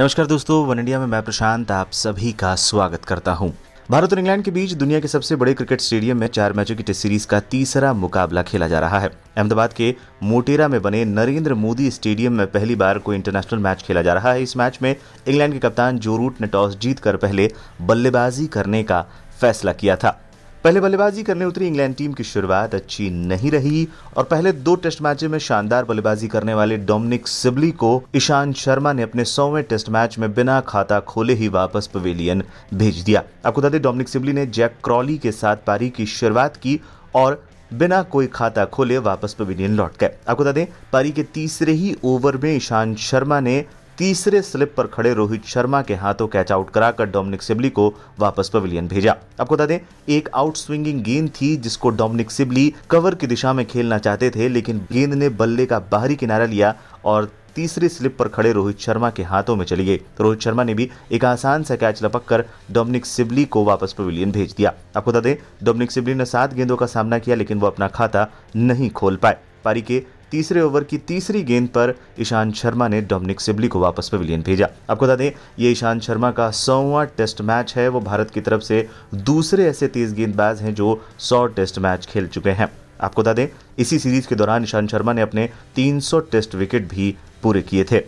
नमस्कार दोस्तों one India में मैं प्रशांत आप सभी का स्वागत करता हूं। भारत और इंग्लैंड के बीच दुनिया के सबसे बड़े क्रिकेट स्टेडियम में चार मैचों की टेस्ट सीरीज का तीसरा मुकाबला खेला जा रहा है अहमदाबाद के मोटेरा में बने नरेंद्र मोदी स्टेडियम में पहली बार कोई इंटरनेशनल मैच खेला जा रहा है इस मैच में इंग्लैंड के कप्तान जो रूट ने टॉस जीतकर पहले बल्लेबाजी करने का फैसला किया था पहले बल्लेबाजी करने उतरी इंग्लैंड टीम की शुरुआत अच्छी नहीं रही और पहले दो टेस्ट मैच में शानदार बल्लेबाजी करने वाले डोमिनिक सिबली को ईशान शर्मा ने अपने सौवें टेस्ट मैच में बिना खाता खोले ही वापस पवेलियन भेज दिया आपको बता दें डोमिनिक सिबली ने जैक क्रॉली के साथ पारी की शुरुआत की और बिना कोई खाता खोले वापस पवेलियन लौट गए आपको बता दें पारी के तीसरे ही ओवर में ईशांत शर्मा ने तीसरे स्लिप पर खड़े रोहित शर्मा के हाथों कैच आउट कराकर डोमिनिक सिबली को वापस पवेलियन भेजा आपको बता दें एक आउट स्विंगिंग गेंद थी जिसको डोमिनिक सिबली कवर की दिशा में खेलना चाहते थे लेकिन गेंद ने बल्ले का बाहरी किनारा लिया और तीसरी स्लिप पर खड़े रोहित शर्मा के हाथों में चली गई तो रोहित शर्मा ने भी एक आसान सा कैच लपक कर डोमिनिक सिबली को वापस पवेलियन भेज दिया आपको बता दें डोमिनिक सिबली ने सात गेंदों का सामना किया लेकिन वो अपना खाता नहीं खोल पाए पारी के तीसरे ओवर की तीसरी गेंद पर ईशांत शर्मा ने डोमिनिक सिबली को वापस पवेलियन भेजा आपको बता दें ये ईशांत शर्मा का सौवा टेस्ट मैच है वो भारत की तरफ से दूसरे ऐसे तेज गेंदबाज हैं जो सौ टेस्ट मैच खेल चुके हैं आपको बता दें इसी सीरीज के दौरान ईशांत शर्मा ने अपने 300 टेस्ट विकेट भी पूरे किए थे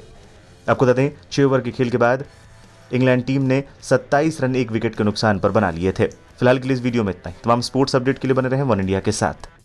आपको बता दें छह ओवर के खेल के बाद इंग्लैंड टीम ने 27 रन एक विकेट के नुकसान पर बना लिए थे फिलहाल के लिए इस वीडियो में इतना ही तमाम स्पोर्ट्स अपडेट के लिए बने रहे वन इंडिया के साथ